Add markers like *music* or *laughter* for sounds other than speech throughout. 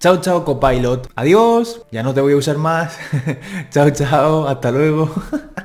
Chao, chao, copilot. Adiós. Ya no te voy a usar más. chao, *laughs* chao. Hasta luego.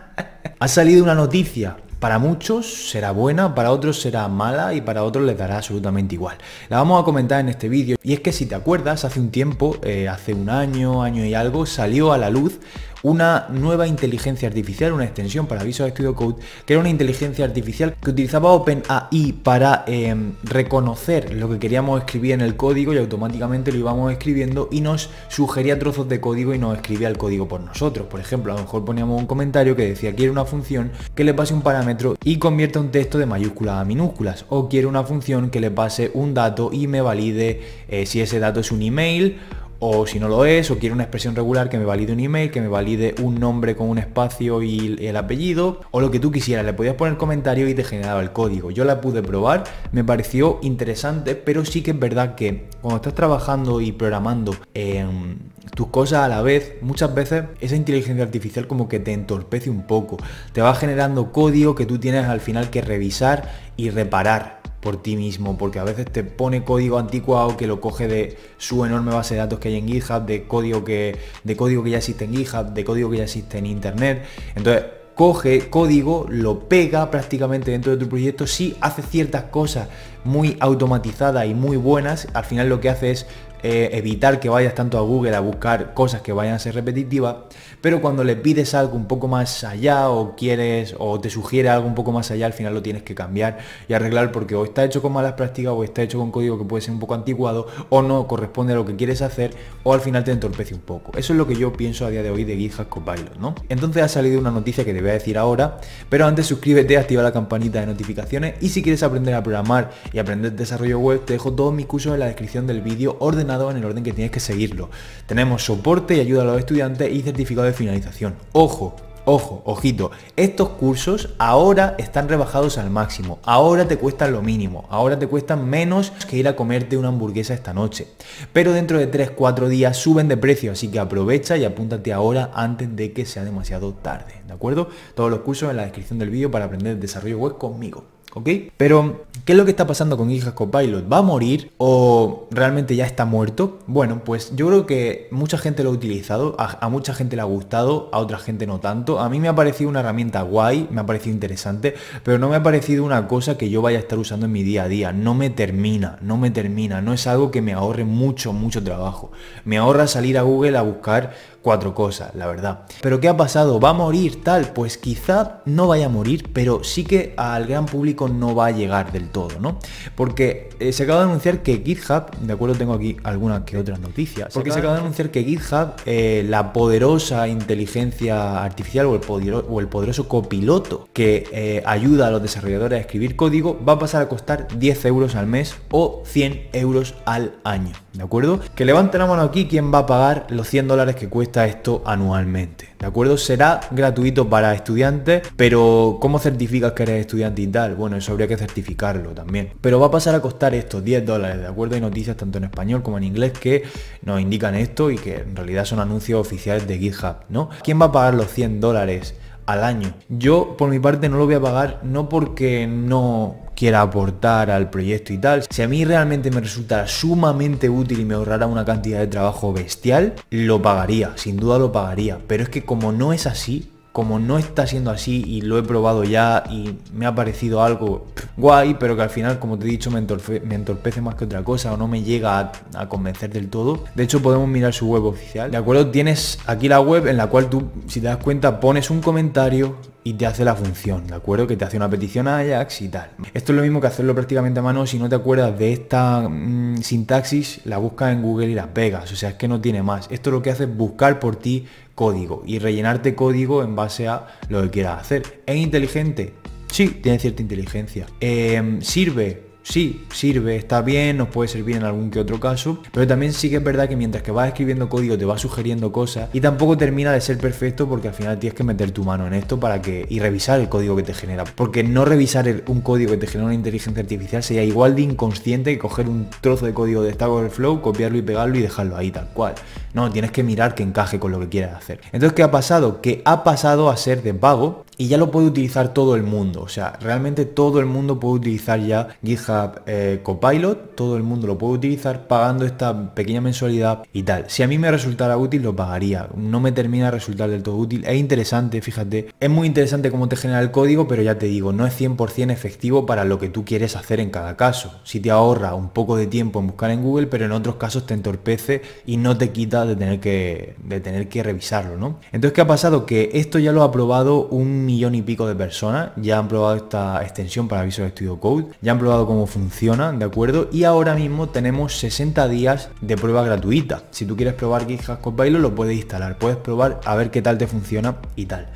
*laughs* ha salido una noticia. Para muchos será buena, para otros será mala y para otros les dará absolutamente igual. La vamos a comentar en este vídeo. Y es que si te acuerdas, hace un tiempo, eh, hace un año, año y algo, salió a la luz una nueva inteligencia artificial, una extensión para Visual Studio Code, que era una inteligencia artificial que utilizaba OpenAI para em, reconocer lo que queríamos escribir en el código y automáticamente lo íbamos escribiendo y nos sugería trozos de código y nos escribía el código por nosotros. Por ejemplo, a lo mejor poníamos un comentario que decía quiero una función que le pase un parámetro y convierta un texto de mayúsculas a minúsculas o quiero una función que le pase un dato y me valide eh, si ese dato es un email o si no lo es, o quiero una expresión regular que me valide un email, que me valide un nombre con un espacio y el apellido, o lo que tú quisieras, le podías poner comentario y te generaba el código. Yo la pude probar, me pareció interesante, pero sí que es verdad que cuando estás trabajando y programando en em, tus cosas a la vez, muchas veces esa inteligencia artificial como que te entorpece un poco, te va generando código que tú tienes al final que revisar y reparar por ti mismo, porque a veces te pone código anticuado que lo coge de su enorme base de datos que hay en GitHub, de código que, de código que ya existe en GitHub, de código que ya existe en Internet. Entonces, coge código, lo pega prácticamente dentro de tu proyecto, si hace ciertas cosas muy automatizada y muy buenas, al final lo que hace es eh, evitar que vayas tanto a Google a buscar cosas que vayan a ser repetitivas, pero cuando le pides algo un poco más allá o quieres o te sugiere algo un poco más allá, al final lo tienes que cambiar y arreglar porque o está hecho con malas prácticas o está hecho con código que puede ser un poco anticuado o no corresponde a lo que quieres hacer o al final te entorpece un poco. Eso es lo que yo pienso a día de hoy de GitHub Copilot, ¿no? Entonces ha salido una noticia que te voy a decir ahora, pero antes suscríbete, activa la campanita de notificaciones y si quieres aprender a programar y aprender desarrollo web, te dejo todos mis cursos en la descripción del vídeo ordenado en el orden que tienes que seguirlo. Tenemos soporte y ayuda a los estudiantes y certificado de finalización. Ojo, Ojo, ojito, estos cursos ahora están rebajados al máximo, ahora te cuestan lo mínimo, ahora te cuestan menos que ir a comerte una hamburguesa esta noche. Pero dentro de 3-4 días suben de precio, así que aprovecha y apúntate ahora antes de que sea demasiado tarde, ¿de acuerdo? Todos los cursos en la descripción del vídeo para aprender desarrollo web conmigo. ¿ok? Pero, ¿qué es lo que está pasando con GitHub Copilot? ¿Va a morir o realmente ya está muerto? Bueno, pues yo creo que mucha gente lo ha utilizado, a, mucha gente le ha gustado, a otra gente no tanto. A mí me ha parecido una herramienta guay, me ha parecido interesante, pero no me ha parecido una cosa que yo vaya a estar usando en mi día a día. No me termina, no me termina, no es algo que me ahorre mucho, mucho trabajo. Me ahorra salir a Google a buscar cuatro cosas, la verdad. Pero ¿qué ha pasado? ¿Va a morir tal? Pues quizá no vaya a morir, pero sí que al gran público no va a llegar del todo, ¿no? Porque eh, se acaba de anunciar que GitHub, de acuerdo tengo aquí alguna que otras noticias, porque se acaba de anunciar que GitHub, eh, la poderosa inteligencia artificial o el, poderoso, o el poderoso copiloto que eh, ayuda a los desarrolladores a escribir código, va a pasar a costar 10 euros al mes o 100 euros al año, ¿de acuerdo? Que levante la mano aquí quién va a pagar los 100 dólares que cuesta esto anualmente. ¿De acuerdo? Será gratuito para estudiantes, pero ¿cómo certificas que eres estudiante y tal? Bueno, eso habría que certificarlo también. Pero va a pasar a costar estos 10 dólares, ¿de acuerdo? Hay noticias tanto en español como en inglés que nos indican esto y que en realidad son anuncios oficiales de GitHub, ¿no? ¿Quién va a pagar los 100 dólares? al año. Yo por mi parte no lo voy a pagar no porque no quiera aportar al proyecto y tal. Si a mí realmente me resulta sumamente útil y me ahorrará una cantidad de trabajo bestial, lo pagaría, sin duda lo pagaría. Pero es que como no es así, como no está siendo así y lo he probado ya y me ha parecido algo guay, pero que al final, como te he dicho, me, entorpece más que otra cosa o no me llega a, a, convencer del todo. De hecho, podemos mirar su web oficial. ¿De acuerdo? Tienes aquí la web en la cual tú, si te das cuenta, pones un comentario, y te hace la función, ¿de acuerdo? Que te hace una petición a Ajax y tal. Esto es lo mismo que hacerlo prácticamente a mano. Si no te acuerdas de esta mm, sintaxis, la buscas en Google y la pegas. O sea, es que no tiene más. Esto lo que hace es buscar por ti código y rellenarte código en base a lo que quieras hacer. ¿Es inteligente? Sí, tiene cierta inteligencia. Em, ¿Sirve? sí, sirve, está bien, nos puede servir en algún que otro caso, pero también sí que es verdad que mientras que vas escribiendo código te va sugiriendo cosas y tampoco termina de ser perfecto porque al final tienes que meter tu mano en esto para que y revisar el código que te genera, porque no revisar un código que te genera una inteligencia artificial sería igual de inconsciente que coger un trozo de código de Stack Overflow, copiarlo y pegarlo y dejarlo ahí tal cual. No, tienes que mirar que encaje con lo que quieras hacer. Entonces, ¿qué ha pasado? Que ha pasado a ser de pago y ya lo puede utilizar todo el mundo. O sea, realmente todo el mundo puede utilizar ya GitHub eh, Copilot, todo el mundo lo puede utilizar pagando esta pequeña mensualidad y tal. Si a mí me resultara útil, lo pagaría. No me termina de resultar del todo útil. Es interesante, fíjate. Es muy interesante cómo te genera el código, pero ya te digo, no es 100% efectivo para lo que tú quieres hacer en cada caso. Si te ahorra un poco de tiempo en buscar en Google, pero en otros casos te entorpece y no te quita de tener que, tener que revisarlo, ¿no? Entonces, ¿qué ha pasado? Que esto ya lo ha probado un millón y pico de personas ya han probado esta extensión para Visual Studio Code, ya han probado cómo funciona, ¿de acuerdo? Y ahora mismo tenemos 60 días de prueba gratuita. Si tú quieres probar GitHub Copilot lo puedes instalar, puedes probar a ver qué tal te funciona y tal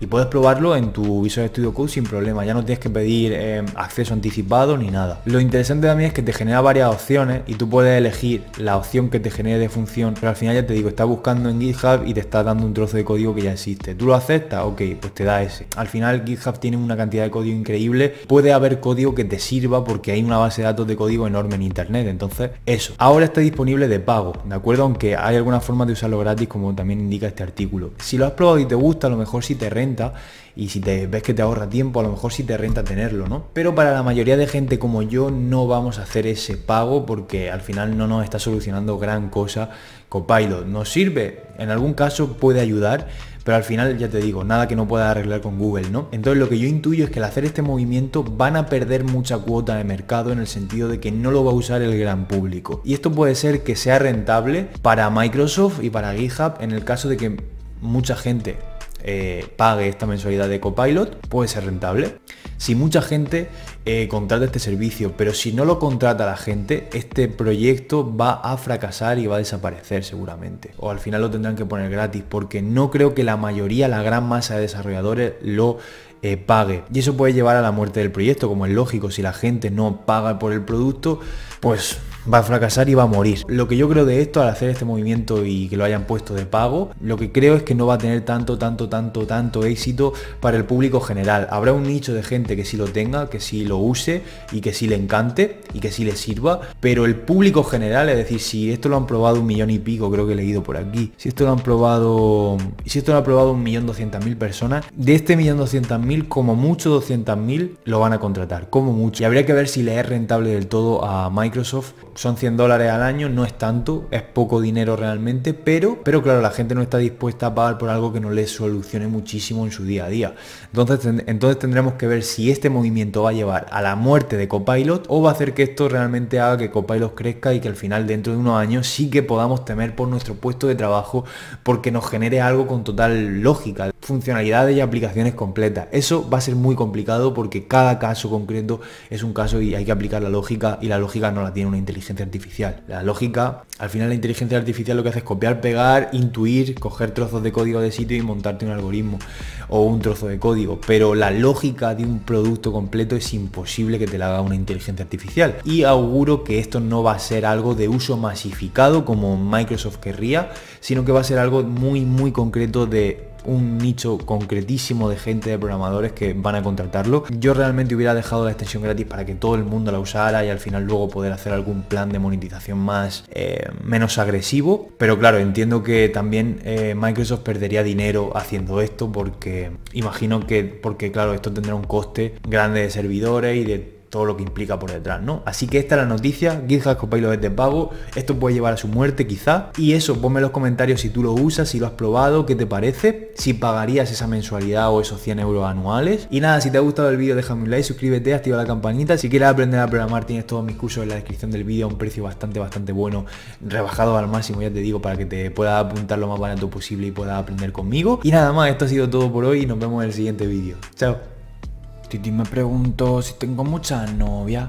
y puedes probarlo en tu Visual Studio Code sin problema, ya no tienes que pedir eh, acceso anticipado ni nada. Lo interesante también es que te genera varias opciones y tú puedes elegir la opción que te genere de función, pero al final ya te digo, está buscando en GitHub y te está dando un trozo de código que ya existe. ¿Tú lo aceptas? Ok, pues te da ese. Al final GitHub tiene una cantidad de código increíble, puede haber código que te sirva porque hay una base de datos de código enorme en internet, entonces eso. Ahora está disponible de pago, ¿de acuerdo? Aunque hay alguna forma de usarlo gratis como también indica este artículo. Si lo has probado y te gusta, a lo mejor si te renta y si te ves que te ahorra tiempo, a lo mejor si te renta tenerlo, ¿no? Pero para la mayoría de gente como yo no vamos a hacer ese pago porque al final no nos está solucionando gran cosa Copilot. ¿Nos sirve? En algún caso puede ayudar, pero al final ya te digo, nada que no pueda arreglar con Google, ¿no? Entonces lo que yo intuyo es que al hacer este movimiento van a perder mucha cuota de mercado en el sentido de que no lo va a usar el gran público. Y esto puede ser que sea rentable para Microsoft y para GitHub en el caso de que mucha gente eh, pague esta mensualidad de Copilot, puede ser rentable. Si mucha gente eh, contrata este servicio, pero si no lo contrata la gente, este proyecto va a fracasar y va a desaparecer seguramente. O al final lo tendrán que poner gratis, porque no creo que la mayoría, la gran masa de desarrolladores lo eh, pague. Y eso puede llevar a la muerte del proyecto, como es lógico, si la gente no paga por el producto, pues va a fracasar y va a morir. Lo que yo creo de esto al hacer este movimiento y que lo hayan puesto de pago, lo que creo es que no va a tener tanto, tanto, tanto, tanto éxito para el público general. Habrá un nicho de gente que sí lo tenga, que sí lo use y que sí le encante y que sí le sirva, pero el público general, es decir, si esto lo han probado un millón y pico, creo que he leído por aquí, si esto lo han probado, si esto lo ha probado un millón doscientas mil personas, de este millón doscientas mil, como mucho doscientas mil lo van a contratar, como mucho. Y habría que ver si le es rentable del todo a Microsoft son 100 dólares al año, no es tanto, es poco dinero realmente, pero, pero claro, la gente no está dispuesta a pagar por algo que no le solucione muchísimo en su día a día. Entonces, entonces tendremos que ver si este movimiento va a llevar a la muerte de Copilot o va a hacer que esto realmente haga que Copilot crezca y que al final dentro de unos años sí que podamos temer por nuestro puesto de trabajo porque nos genere algo con total lógica funcionalidades y aplicaciones completas. Eso va a ser muy complicado porque cada caso concreto es un caso y hay que aplicar la lógica y la lógica no la tiene una inteligencia artificial. La lógica, al final la inteligencia artificial lo que hace es copiar, pegar, intuir, coger trozos de código de sitio y montarte un algoritmo o un trozo de código. Pero la lógica de un producto completo es imposible que te la haga una inteligencia artificial. Y auguro que esto no va a ser algo de uso masificado como Microsoft querría, sino que va a ser algo muy muy concreto de un nicho concretísimo de gente, de programadores que van a contratarlo. Yo realmente hubiera dejado la extensión gratis para que todo el mundo la usara y al final luego poder hacer algún plan de monetización más eh, menos agresivo. Pero claro, entiendo que también eh, Microsoft perdería dinero haciendo esto porque imagino que, porque claro, esto tendrá un coste grande de servidores y de todo lo que implica por detrás, ¿no? Así que esta es la noticia, GitHub Copilot es de pago, esto puede llevar a su muerte quizá, y eso, ponme en los comentarios si tú lo usas, si lo has probado, qué te parece, si pagarías esa mensualidad o esos 100 euros anuales, y nada, si te ha gustado el vídeo déjame un like, suscríbete, activa la campanita, si quieres aprender a programar tienes todos mis cursos en la descripción del vídeo a un precio bastante, bastante bueno, rebajado al máximo, ya te digo, para que te puedas apuntar lo más barato posible y puedas aprender conmigo, y nada más, esto ha sido todo por hoy y nos vemos en el siguiente vídeo, chao. Titi me pregunto si tengo mucha novia.